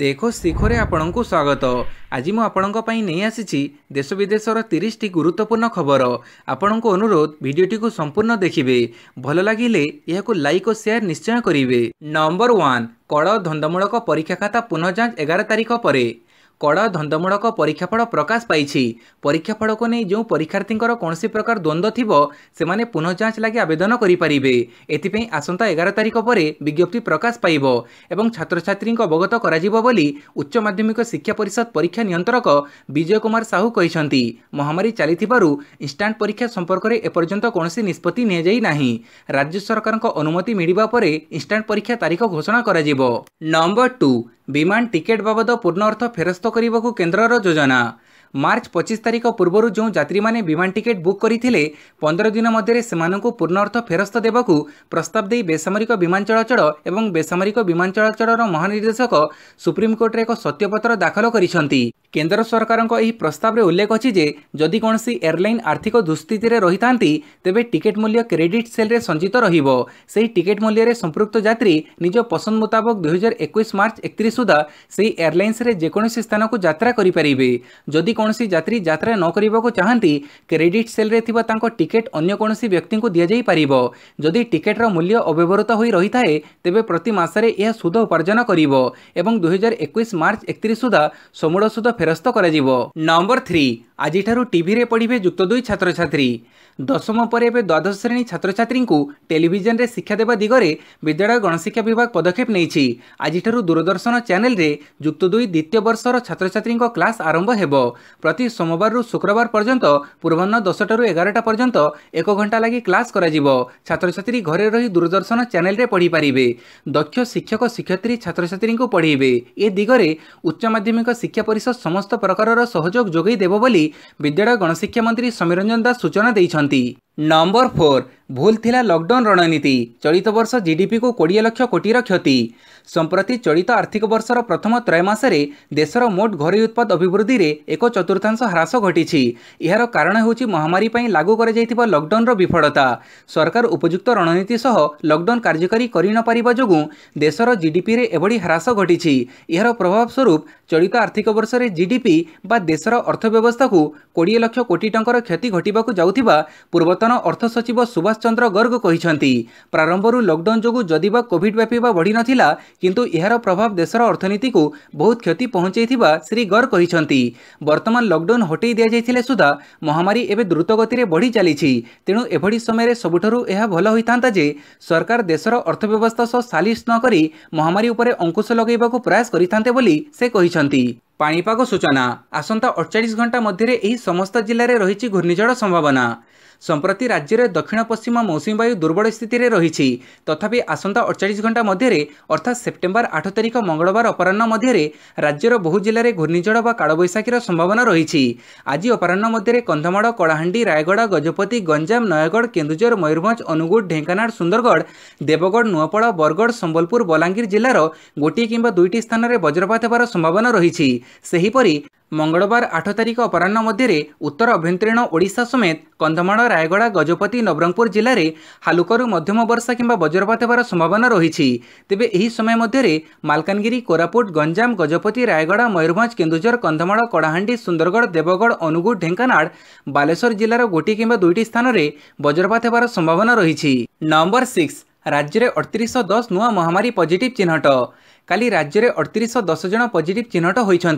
ଦେଖୋ ଶିଖରେ ଆପଣଙ୍କୁ ସ୍ୱାଗତ ଆଜି ମୁଁ ଆପଣଙ୍କ ପାଇଁ ନେଇ ଆସିଛି ଦେଶ ବିଦେଶର ତିରିଶଟି ଗୁରୁତ୍ୱପୂର୍ଣ୍ଣ ଖବର ଆପଣଙ୍କୁ ଅନୁରୋଧ ଭିଡ଼ିଓଟିକୁ ସମ୍ପୂର୍ଣ୍ଣ ଦେଖିବେ ଭଲ ଲାଗିଲେ ଏହାକୁ ଲାଇକ୍ ଓ ସେୟାର ନିଶ୍ଚୟ କରିବେ ନମ୍ବର ୱାନ୍ କଳ ଧନ୍ଦାମୂଳକ ପରୀକ୍ଷା ଖାତା ପୁନଃଯାଞ୍ଚ ଏଗାର ତାରିଖ ପରେ କଡ଼ା ଧନ୍ଦମୂଳକ ପରୀକ୍ଷାଫଳ ପ୍ରକାଶ ପାଇଛି ପରୀକ୍ଷାଫଳକୁ ନେଇ ଯେଉଁ ପରୀକ୍ଷାର୍ଥୀଙ୍କର କୌଣସି ପ୍ରକାର ଦ୍ୱନ୍ଦ୍ୱ ଥିବ ସେମାନେ ପୁନଃଯାଞ୍ଚ ଲାଗି ଆବେଦନ କରିପାରିବେ ଏଥିପାଇଁ ଆସନ୍ତା ଏଗାର ତାରିଖ ପରେ ବିଜ୍ଞପ୍ତି ପ୍ରକାଶ ପାଇବ ଏବଂ ଛାତ୍ରଛାତ୍ରୀଙ୍କୁ ଅବଗତ କରାଯିବ ବୋଲି ଉଚ୍ଚ ମାଧ୍ୟମିକ ଶିକ୍ଷା ପରିଷଦ ପରୀକ୍ଷା ନିୟନ୍ତ୍ରକ ବିଜୟ କୁମାର ସାହୁ କହିଛନ୍ତି ମହାମାରୀ ଚାଲିଥିବାରୁ ଇନ୍ଷ୍ଟାଣ୍ଟ ପରୀକ୍ଷା ସମ୍ପର୍କରେ ଏପର୍ଯ୍ୟନ୍ତ କୌଣସି ନିଷ୍ପତ୍ତି ନିଆଯାଇ ନାହିଁ ରାଜ୍ୟ ସରକାରଙ୍କ ଅନୁମତି ମିଳିବା ପରେ ଇନ୍ଷ୍ଟାଣ୍ଟ ପରୀକ୍ଷା ତାରିଖ ଘୋଷଣା କରାଯିବ ନମ୍ବର ଟୁ ବିମାନ ଟିକେଟ୍ ବାବଦ ପୂର୍ଣ୍ଣ ଅର୍ଥ ଫେରସ୍ତ କରିବାକୁ କେନ୍ଦ୍ରର ଯୋଜନା ମାର୍ଚ୍ଚ ପଚିଶ ତାରିଖ ପୂର୍ବରୁ ଯେଉଁ ଯାତ୍ରୀମାନେ ବିମାନ ଟିକେଟ୍ ବୁକ୍ କରିଥିଲେ ପନ୍ଦର ଦିନ ମଧ୍ୟରେ ସେମାନଙ୍କୁ ପୂର୍ଣ୍ଣ ଅର୍ଥ ଫେରସ୍ତ ଦେବାକୁ ପ୍ରସ୍ତାବ ଦେଇ ବେସାମରିକ ବିମାନ ଚଳାଚଳ ଏବଂ ବେସାମରିକ ବିମାନ ଚଳାଚଳର ମହାନିର୍ଦ୍ଦେଶକ ସୁପ୍ରିମକୋର୍ଟରେ ଏକ ସତ୍ୟପତ୍ର ଦାଖଲ କରିଛନ୍ତି କେନ୍ଦ୍ର ସରକାରଙ୍କ ଏହି ପ୍ରସ୍ତାବରେ ଉଲ୍ଲେଖ ଅଛି ଯେ ଯଦି କୌଣସି ଏୟାରଲାଇନ୍ ଆର୍ଥିକ ଦୁସ୍ସ୍ଥିତିରେ ରହିଥାନ୍ତି ତେବେ ଟିକେଟ୍ ମୂଲ୍ୟ କ୍ରେଡିଟ୍ ସେଲ୍ରେ ସଞ୍ଚିତ ରହିବ ସେହି ଟିକେଟ୍ ମୂଲ୍ୟରେ ସମ୍ପୃକ୍ତ ଯାତ୍ରୀ ନିଜ ପସନ୍ଦ ମୁତାବକ ଦୁଇହଜାର ଏକୋଇଶ ମାର୍ଚ୍ଚ ଏକତିରିଶ ସୁଦ୍ଧା ସେହି ଏୟାରଲାଇନ୍ସରେ ଯେକୌଣସି ସ୍ଥାନକୁ ଯାତ୍ରା କରିପାରିବେ ଯଦି କୌଣସି ଯାତ୍ରୀ ଯାତ୍ରା ନ କରିବାକୁ ଚାହାନ୍ତି କ୍ରେଡିଟ୍ ସେଲ୍ରେ ଥିବା ତାଙ୍କ ଟିକେଟ୍ ଅନ୍ୟ କୌଣସି ବ୍ୟକ୍ତିଙ୍କୁ ଦିଆଯାଇପାରିବ ଯଦି ଟିକେଟ୍ର ମୂଲ୍ୟ ଅବ୍ୟବହୃତ ହୋଇ ରହିଥାଏ ତେବେ ପ୍ରତି ମାସରେ ଏହା ସୁଧ ଉପାର୍ଜନ କରିବ ଏବଂ ଦୁଇହଜାର ଏକୋଇଶ ମାର୍ଚ୍ଚ ଏକତିରିଶ ସୁଦ୍ଧା ସମୂଳ ସୁଧ ଫେରସ୍ତ କରାଯିବ ନମ୍ବର ଥ୍ରୀ ଆଜିଠାରୁ ଟିଭିରେ ପଢ଼ିବେ ଯୁକ୍ତ ଦୁଇ ଛାତ୍ରଛାତ୍ରୀ ଦଶମ ପରେ ଏବେ ଦ୍ୱାଦଶ ଶ୍ରେଣୀ ଛାତ୍ରଛାତ୍ରୀଙ୍କୁ ଟେଲିଭିଜନରେ ଶିକ୍ଷା ଦେବା ଦିଗରେ ବିଦ୍ୟାଳୟ ଗଣଶିକ୍ଷା ବିଭାଗ ପଦକ୍ଷେପ ନେଇଛି ଆଜିଠାରୁ ଦୂରଦର୍ଶନ ଚ୍ୟାନେଲରେ ଯୁକ୍ତ ଦୁଇ ଦ୍ୱିତୀୟ ବର୍ଷର ଛାତ୍ରଛାତ୍ରୀଙ୍କ କ୍ଲାସ୍ ଆରମ୍ଭ ହେବ ପ୍ରତି ସୋମବାରରୁ ଶୁକ୍ରବାର ପର୍ଯ୍ୟନ୍ତ ପୂର୍ବାହ୍ନ ଦଶଟାରୁ ଏଗାରଟା ପର୍ଯ୍ୟନ୍ତ ଏକ ଘଣ୍ଟା ଲାଗି କ୍ଲାସ୍ କରାଯିବ ଛାତ୍ରଛାତ୍ରୀ ଘରେ ରହି ଦୂରଦର୍ଶନ ଚ୍ୟାନେଲରେ ପଢ଼ିପାରିବେ ଦକ୍ଷ ଶିକ୍ଷକ ଶିକ୍ଷୟିତ୍ରୀ ଛାତ୍ରଛାତ୍ରୀଙ୍କୁ ପଢ଼େଇବେ ଏ ଦିଗରେ ଉଚ୍ଚ ମାଧ୍ୟମିକ ଶିକ୍ଷା ପରିଷଦ ସମସ୍ତ ପ୍ରକାରର ସହଯୋଗ ଯୋଗାଇ ଦେବ ବୋଲି ବିଦ୍ୟାଳୟ ଗଣଶିକ୍ଷା ମନ୍ତ୍ରୀ ସମୀର ରଞ୍ଜନ ଦାସ ସୂଚନା ଦେଇଛନ୍ତି ନମ୍ବର ଫୋର୍ ଭୁଲ ଥିଲା ଲକଡାଉନ ରଣନୀତି ଚଳିତ ବର୍ଷ ଜିଡିପିକୁ କୋଡ଼ିଏ ଲକ୍ଷ କୋଟିର କ୍ଷତି ସମ୍ପ୍ରତି ଚଳିତ ଆର୍ଥିକ ବର୍ଷର ପ୍ରଥମ ତ୍ରୟମାସରେ ଦେଶର ମୋଟ ଘରୋଇ ଉତ୍ପାଦ ଅଭିବୃଦ୍ଧିରେ ଏକ ଚତୁର୍ଥାଂଶ ହ୍ରାସ ଘଟିଛି ଏହାର କାରଣ ହେଉଛି ମହାମାରୀ ପାଇଁ ଲାଗୁ କରାଯାଇଥିବା ଲକଡାଉନର ବିଫଳତା ସରକାର ଉପଯୁକ୍ତ ରଣନୀତି ସହ ଲକଡାଉନ କାର୍ଯ୍ୟକାରୀ କରିନପାରିବା ଯୋଗୁଁ ଦେଶର ଜିଡିପିରେ ଏଭଳି ହ୍ରାସ ଘଟିଛି ଏହାର ପ୍ରଭାବ ସ୍ୱରୂପ ଚଳିତ ଆର୍ଥିକ ବର୍ଷରେ ଜିଡିପି ବା ଦେଶର ଅର୍ଥବ୍ୟବସ୍ଥାକୁ କୋଡ଼ିଏ ଲକ୍ଷ କୋଟି ଟଙ୍କାର କ୍ଷତି ଘଟିବାକୁ ଯାଉଥିବା ପୂର୍ବତନ ପୂର୍ବତନ ଅର୍ଥ ସଚିବ ସୁଭାଷ ଚନ୍ଦ୍ର ଗର୍ଗ କହିଛନ୍ତି ପ୍ରାରମ୍ଭରୁ ଲକ୍ଡାଉନ୍ ଯୋଗୁଁ ଯଦି ବା କୋଭିଡ୍ ବ୍ୟାପିବା ବଢ଼ିନଥିଲା କିନ୍ତୁ ଏହାର ପ୍ରଭାବ ଦେଶର ଅର୍ଥନୀତିକୁ ବହୁତ କ୍ଷତି ପହଞ୍ଚାଇଥିବା ଶ୍ରୀ ଗର୍ଗ କହିଛନ୍ତି ବର୍ତ୍ତମାନ ଲକ୍ଡାଉନ୍ ହଟେଇ ଦିଆଯାଇଥିଲେ ସୁଦ୍ଧା ମହାମାରୀ ଏବେ ଦ୍ରୁତଗତିରେ ବଢ଼ି ଚାଲିଛି ତେଣୁ ଏଭଳି ସମୟରେ ସବୁଠାରୁ ଏହା ଭଲ ହୋଇଥାନ୍ତା ଯେ ସରକାର ଦେଶର ଅର୍ଥବ୍ୟବସ୍ଥା ସହ ସାଲିସ୍ ନ କରି ମହାମାରୀ ଉପରେ ଅଙ୍କୁଶ ଲଗାଇବାକୁ ପ୍ରୟାସ କରିଥାନ୍ତେ ବୋଲି ସେ କହିଛନ୍ତି ପାଣିପାଗ ସୂଚନା ଆସନ୍ତା ଅଠଚାଳିଶ ଘଣ୍ଟା ମଧ୍ୟରେ ଏହି ସମସ୍ତ ଜିଲ୍ଲାରେ ରହିଛି ଘୂର୍ଣ୍ଣିଝଡ଼ ସମ୍ଭାବନା ସମ୍ପ୍ରତି ରାଜ୍ୟରେ ଦକ୍ଷିଣ ପଶ୍ଚିମ ମୌସୁମୀ ବାୟୁ ଦୁର୍ବଳ ସ୍ଥିତିରେ ରହିଛି ତଥାପି ଆସନ୍ତା ଅଠଚାଳିଶ ଘଣ୍ଟା ମଧ୍ୟରେ ଅର୍ଥାତ୍ ସେପ୍ଟେମ୍ବର ଆଠ ତାରିଖ ମଙ୍ଗଳବାର ଅପରାହ୍ନ ମଧ୍ୟରେ ରାଜ୍ୟର ବହୁ ଜିଲ୍ଲାରେ ଘୂର୍ଣ୍ଣିଝଡ଼ ବା କାଳବୈଶାଖୀର ସମ୍ଭାବନା ରହିଛି ଆଜି ଅପରାହ୍ନ ମଧ୍ୟରେ କନ୍ଧମାଳ କଳାହାଣ୍ଡି ରାୟଗଡ଼ା ଗଜପତି ଗଞ୍ଜାମ ନୟାଗଡ଼ କେନ୍ଦୁଝର ମୟୂରଭଞ୍ଜ ଅନୁଗୁଳ ଢେଙ୍କାନାଳ ସୁନ୍ଦରଗଡ଼ ଦେବଗଡ଼ ନୂଆପଡ଼ା ବରଗଡ଼ ସମ୍ବଲପୁର ବଲାଙ୍ଗୀର ଜିଲ୍ଲାର ଗୋଟିଏ କିମ୍ବା ଦୁଇଟି ସ୍ଥାନରେ ବଜ୍ରପାତ ହେବାର ସମ୍ଭାବନା ରହିଛି ସେହିପରି ମଙ୍ଗଳବାର ଆଠ ତାରିଖ ଅପରାହ୍ନ ମଧ୍ୟରେ ଉତ୍ତର ଆଭ୍ୟନ୍ତରୀଣ ଓଡ଼ିଶା ସମେତ କନ୍ଧମାଳ ରାୟଗଡ଼ା ଗଜପତି ନବରଙ୍ଗପୁର ଜିଲ୍ଲାରେ ହାଲୁକାରୁ ମଧ୍ୟମ ବର୍ଷା କିମ୍ବା ବଜ୍ରପାତ ହେବାର ସମ୍ଭାବନା ରହିଛି ତେବେ ଏହି ସମୟ ମଧ୍ୟରେ ମାଲକାନଗିରି କୋରାପୁଟ ଗଞ୍ଜାମ ଗଜପତି ରାୟଗଡ଼ା ମୟୂରଭଞ୍ଜ କେନ୍ଦୁଝର କନ୍ଧମାଳ କଳାହାଣ୍ଡି ସୁନ୍ଦରଗଡ଼ ଦେବଗଡ଼ ଅନୁଗୁଳ ଢେଙ୍କାନାଳ ବାଲେଶ୍ୱର ଜିଲ୍ଲାର ଗୋଟିଏ କିମ୍ବା ଦୁଇଟି ସ୍ଥାନରେ ବଜ୍ରପାତ ହେବାର ସମ୍ଭାବନା ରହିଛି ନମ୍ବର ସିକ୍ସ ରାଜ୍ୟରେ ଅଠତିରିଶହ ଦଶ ନୂଆ ମହାମାରୀ ପଜିଟିଭ୍ ଚିହ୍ନଟ কালি রাজ্যের অড়তিশ দশ জন পজিটিভ চিহ্নট হয়েছেন